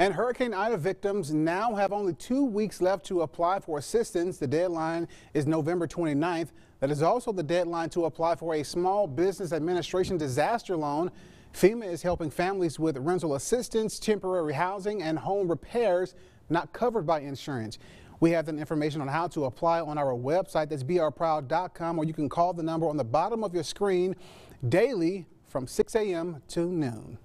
And Hurricane Ida victims now have only two weeks left to apply for assistance. The deadline is November 29th. That is also the deadline to apply for a Small Business Administration disaster loan. FEMA is helping families with rental assistance, temporary housing, and home repairs not covered by insurance. We have the information on how to apply on our website. That's brproud.com, or you can call the number on the bottom of your screen daily from 6 a.m. to noon.